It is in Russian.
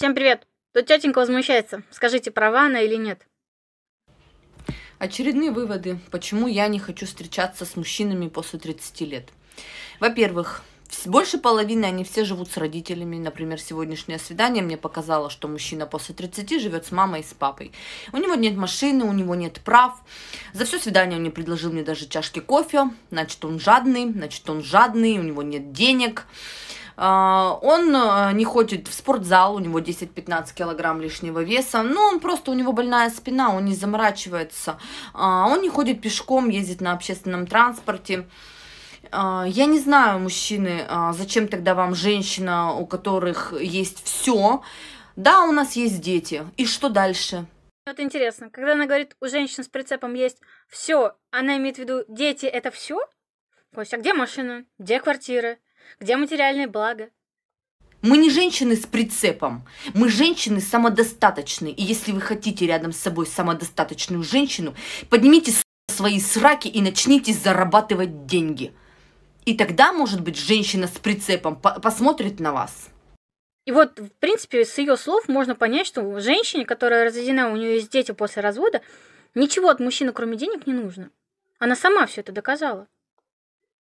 Всем привет! Тут тетенька возмущается. Скажите, права она или нет? Очередные выводы, почему я не хочу встречаться с мужчинами после 30 лет. Во-первых, больше половины они все живут с родителями. Например, сегодняшнее свидание мне показало, что мужчина после 30 живет с мамой и с папой. У него нет машины, у него нет прав. За все свидание он не предложил мне даже чашки кофе. Значит, он жадный, значит, он жадный, у него нет денег. А, он э, не ходит в спортзал, у него 10-15 килограмм лишнего веса. Ну, он просто, у него больная спина, он не заморачивается. А, он не ходит пешком, ездит на общественном транспорте. А, я не знаю, мужчины, зачем тогда вам женщина, у которых есть все. Да, у нас есть дети. И что дальше? Вот интересно, когда она говорит, у женщин с прицепом есть все, она имеет в виду, дети это все? Костя, а где машина? Где квартира? Где материальные блага? Мы не женщины с прицепом, мы женщины самодостаточные. И если вы хотите рядом с собой самодостаточную женщину, поднимите свои сраки и начните зарабатывать деньги. И тогда, может быть, женщина с прицепом посмотрит на вас. И вот, в принципе, с ее слов можно понять, что женщине, которая разведена, у нее есть дети после развода, ничего от мужчины, кроме денег, не нужно. Она сама все это доказала.